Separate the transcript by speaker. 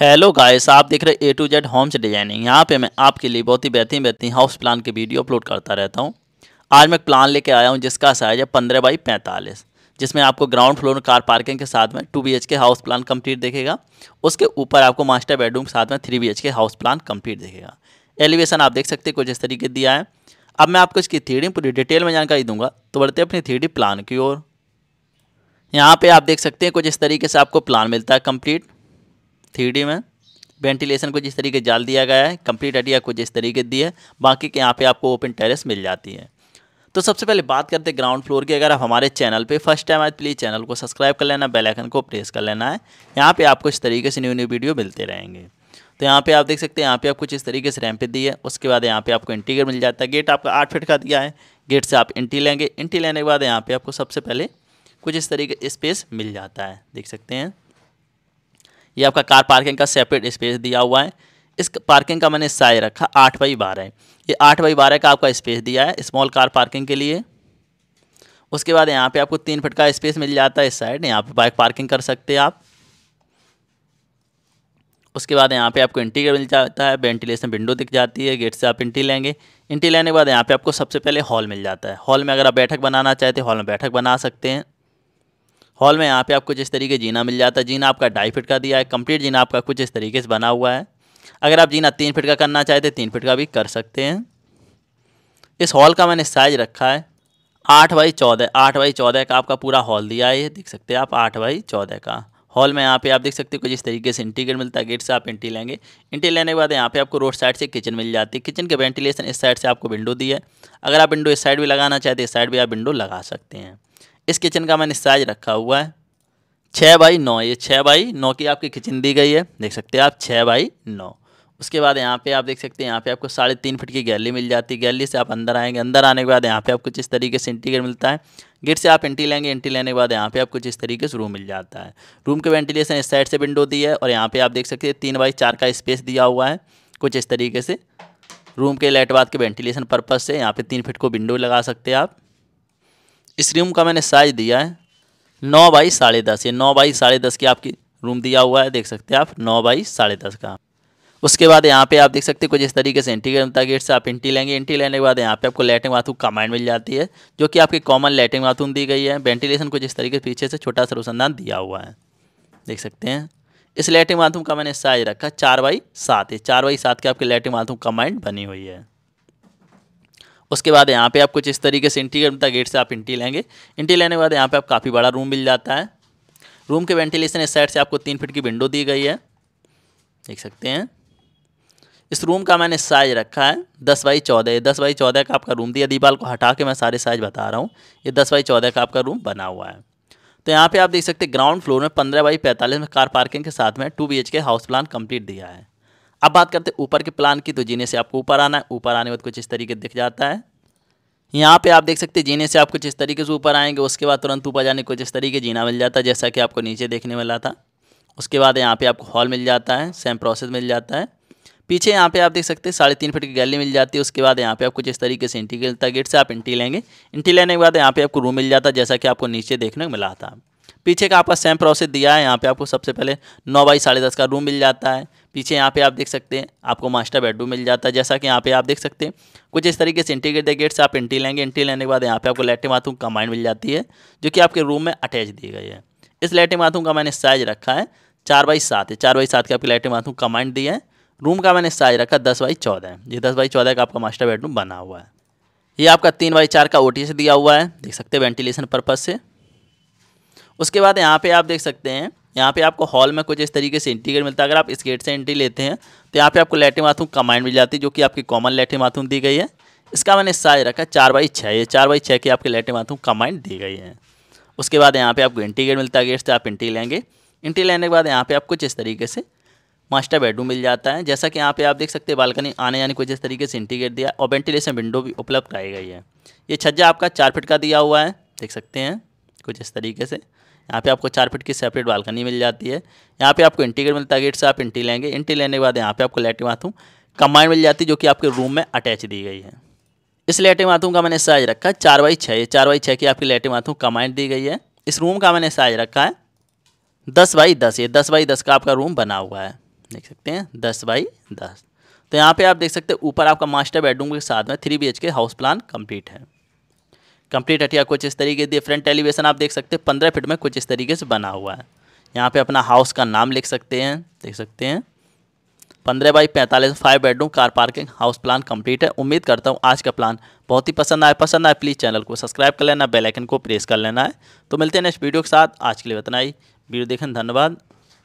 Speaker 1: hello guys आप देख रहे A to Z homes designing यहाँ पे मैं आपके लिए बहुत ही बेहतरीन बेहतरीन हाउस प्लान के वीडियो अपलोड करता रहता हूँ आज मैं प्लान लेके आया हूँ जिसका साइज है पंद्रह बाई पैंतालीस जिसमें आपको ग्राउंड फ्लोर कार पार्किंग के साथ में two B K house plan complete देखेगा उसके ऊपर आपको मास्टर बेडरूम के साथ में three B K house plan complete देखेगा एलिवेशन आप देख सकते हैं कुछ इस तरीके दिया है अब मैं आपको इसकी थ्री पूरी डिटेल में जानकारी दूंगा तो बढ़ते अपनी थ्री प्लान की ओर यहाँ पर आप देख सकते हैं कुछ इस तरीके से आपको प्लान मिलता है कम्प्लीट थ्री में वेंटिलेशन को जिस तरीके जाल दिया गया है कंप्लीट आइडिया कुछ इस तरीके दी है बाकी के यहाँ पे आपको ओपन टेरेस मिल जाती है तो सबसे पहले बात करते हैं ग्राउंड फ्लोर की अगर आप हमारे चैनल पे फर्स्ट टाइम आए तो प्लीज़ चैनल को सब्सक्राइब कर लेना बेल आइकन को प्रेस कर लेना है यहाँ पे आपको इस तरीके से न्यू न्यू वीडियो मिलते रहेंगे तो यहाँ पे आप देख सकते हैं यहाँ पे आप कुछ इस तरीके से रैम्प दी है उसके बाद यहाँ पे आपको एंट्री मिल जाता है गेट आपका आठ फिट का दिया है गेट से आप एंट्री लेंगे एंट्री लेने के बाद यहाँ पर आपको सबसे पहले कुछ इस तरीके स्पेस मिल जाता है देख सकते हैं ये आपका कार पार्किंग का सेपरेट स्पेस दिया हुआ है इस पार्किंग का मैंने साइज रखा आठ बाई बारह ये आठ बाई बारह का आपका स्पेस दिया है स्मॉल कार पार्किंग के लिए उसके बाद यहाँ पे आपको तीन फिट का स्पेस मिल जाता है इस साइड यहाँ पे बाइक पार्किंग कर सकते हैं आप उसके बाद यहाँ पे आपको इंटी मिल जाता है वेंटिलेशन विंडो दिख जाती है गेट से आप इंटी लेंगे इंटी लेने के बाद यहाँ पे आपको सबसे पहले हॉल मिल जाता है हॉल में अगर आप बैठक बनाना चाहते हैं हॉल में बैठक बना सकते हैं हॉल में यहाँ पे आपको जिस तरीके जीना मिल जाता है जीना आपका ढाई फिट का दिया है कंप्लीट जीना आपका कुछ इस तरीके से बना हुआ है अगर आप जीना तीन फिट का करना चाहते हैं तीन फिट का भी कर सकते हैं इस हॉल का मैंने साइज रखा है आठ बाई चौदह आठ बाई चौदह का आपका पूरा हॉल दिया है ये देख सकते हैं आप आठ बाई चौदह का हॉल में यहाँ पे आप देख सकते हो कुछ इस तरीके से इंटी गेट मिलता है गेट से आप इंटी लेंगे इंटी लेने के बाद यहाँ पे आपको रोड साइड से किचन मिल जाती है किचन के वेंटिलेशन इस साइड से आपको विंडो दी है अगर आप विंडो इस साइड भी लगाना चाहते हैं इस साइड भी आप विंडो लगा सकते हैं इस किचन का मैंने साइज रखा हुआ है छः बाई नौ ये छः बाई नौ की आपकी किचन दी गई है देख सकते हैं आप छः बाई नौ उसके बाद यहाँ पे आप देख सकते हैं यहाँ पे आपको साढ़े तीन फीट की गैली मिल जाती है गैली से आप अंदर आएंगे अंदर आने के बाद यहाँ पे आपको कुछ इस तरीके से इंटीरियर मिलता है गेट से आप एंट्री लेंगे एंट्री लेने के बाद यहाँ पे आपको जिस तरीके से रूम मिल जाता है रूम के वेंटिलेशन इस साइड से विंडो दी है और यहाँ पर आप देख सकते हैं तीन बाई चार का स्पेस दिया हुआ है कुछ इस तरीके से रूम के लेट बाद के वेंटिलेशन पर्पज़ से यहाँ पर तीन फीट को विंडो लगा सकते हैं आप इस रूम का मैंने साइज दिया है नौ बाई साढ़े दस ये नौ बाई साढ़े दस की आपकी रूम दिया हुआ है देख सकते हैं आप नौ बाई साढ़े दस का उसके बाद यहाँ पे आप देख सकते हैं कुछ इस तरीके से एंटी करता गेट से आप एंट्री लेंगे एंट्री लेने के बाद यहाँ पे आपको लेटरिन बाथरूम कमांड मिल जाती है जो कि आपकी कॉमन लेटरिन बाथरूम दी गई है वेंटिलेशन कुछ इस तरीके से पीछे से छोटा सा रोशनदान दिया हुआ है देख सकते हैं इस लेटरिन बाथरूम का मैंने साइज रखा चार बाई सात ये चार बाई सात के आपकी लेटरिन बाथरूम कमांड बनी हुई है उसके बाद यहाँ पे आप कुछ इस तरीके से इंटी करता गेट से आप इंटी लेंगे इंटी लेने के बाद यहाँ पे आप काफ़ी बड़ा रूम मिल जाता है रूम के वेंटिलेशन इस साइड से आपको तीन फिट की विंडो दी गई है देख सकते हैं इस रूम का मैंने साइज रखा है दस बाई चौदह दस बाई चौदह का आपका रूम दिया दीपाल को हटा के मैं सारे साइज बता रहा हूँ ये दस बाई चौदह का आपका रूम बना हुआ है तो यहाँ पे आप देख सकते हैं ग्राउंड फ्लोर में पंद्रह बाई पैंतालीस में कार पार्किंग के साथ में two B K house plan complete दिया है अब बात करते हैं ऊपर के प्लान की तो जीने से आपको ऊपर आना है ऊपर आने के बाद कुछ इस तरीके दिख जाता है यहाँ पे आप देख सकते हैं जीने से आप कुछ इस तरीके से ऊपर आएंगे उसके बाद तुरंत ऊपर जाने कुछ इस तरीके जीना मिल जाता है जैसा कि आपको नीचे देखने मिला था उसके बाद यहाँ पे आपको हॉल मिल जाता है सेम प्रोसेस मिल जाता है पीछे यहाँ पे आप देख सकते हैं साढ़े तीन फीट की गैली मिल जाती है उसके बाद यहाँ पे कुछ इस तरीके से इंटी मिलता है गेट से आप इंटी लेंगे इंटी लेने के बाद यहाँ पे आपको रूम मिल जाता है जैसा कि आपको नीचे देखने को मिला था पीछे का आपका सेम प्रोसेस दिया है यहाँ पे आपको सबसे पहले नौ बाई साढ़े दस का रूम मिल जाता है पीछे यहाँ पे आप देख सकते हैं आपको मास्टर बेडरूम मिल जाता है जैसा कि यहाँ पे आप देख सकते हैं कुछ इस तरीके से इंटीग्रेटेड गेट गेट्स आप एंट्री लेंगे एंट्री लेने के बाद यहाँ पे आपको लेटिन बाथरूम कंबाइंड मिल जाती है जो कि आपके रूम में अटैच दी गई है इस लेटरिन बाथरूम का मैंने साइज रखा है चार बाई सात है चार बाई सात के आपकी लेटिन बाथरूम कमाइंड दी है रूम का मैंने साइज रखा दस बाई चौदह ये दस बाई चौदह का आपका मास्टर बेडरूम बना हुआ है ये आपका तीन बाई चार का ओ दिया हुआ है देख सकते हैं वेंटिलेशन पर्पज़ से उसके बाद यहाँ पर आप देख सकते हैं यहाँ पे आपको हॉल में कुछ इस तरीके से एंट्री गेट मिलता है अगर आप इस गेट से एंट्री लेते हैं तो यहाँ पे आपको लेटे बाथरूम कमाइंड मिल जाती है जो कि आपकी कॉमन लेटे बाथरूम दी गई है इसका मैंने साइज रखा चार बाई छः ये चार बाई छः की आपके लेटे बाथरूम कमाइंड दी गई है उसके बाद यहाँ पे आपको एंट्री गेट मिलता है गेट से आप एंट्री लेंगे एंट्री लेने के बाद यहाँ पर आप कुछ इस तरीके से मास्टर बेडरूम मिल जाता है जैसा कि यहाँ पे आप देख सकते हैं बालकनी आने जाने को जिस तरीके से इंटीग्रेट दिया और वेंटिलेशन विंडो भी उपलब्ध कराई गई है ये छज्जा आपका चार फिट का दिया हुआ है देख सकते हैं कुछ इस तरीके से यहाँ पे आपको चार फीट की सेपरेट बालकनी मिल जाती है यहाँ पे आपको इंटीग्रेट मिलता है गेट से आप इंटी लेंगे इंटी लेने के बाद यहाँ पे आपको लेटिन बाथरूम कंबाइंड मिल जाती है जो कि आपके रूम में अटैच दी गई है इस लेटिन बाथरूम का मैंने साइज रखा है चार बाई छः चार बाई छः की आपकी लेटरिंग बाथरूम कंबाइंड दी गई है इस रूम का मैंने साइज रखा है दस बाई दस ये दस बाई दस का आपका रूम बना हुआ है देख सकते हैं दस बाई दस तो यहाँ पे आप देख सकते हैं ऊपर आपका मास्टर बेडरूम के साथ में three B house plan complete है कंप्लीट हटिया कुछ इस तरीके दिए फ्रंट एलिवेशन आप देख सकते हैं पंद्रह फिट में कुछ इस तरीके से बना हुआ है यहाँ पे अपना हाउस का नाम लिख सकते हैं देख सकते हैं पंद्रह बाई पैंतालीस five bedroom car parking house plan complete है उम्मीद करता हूँ आज का प्लान बहुत ही पसंद आए पसंद आए प्लीज़ चैनल को सब्सक्राइब कर लेना बेलाइकन को प्रेस कर लेना है तो मिलते हैं नेक्स्ट वीडियो के साथ आज के लिए इतना ही वीडियो देखें धन्यवाद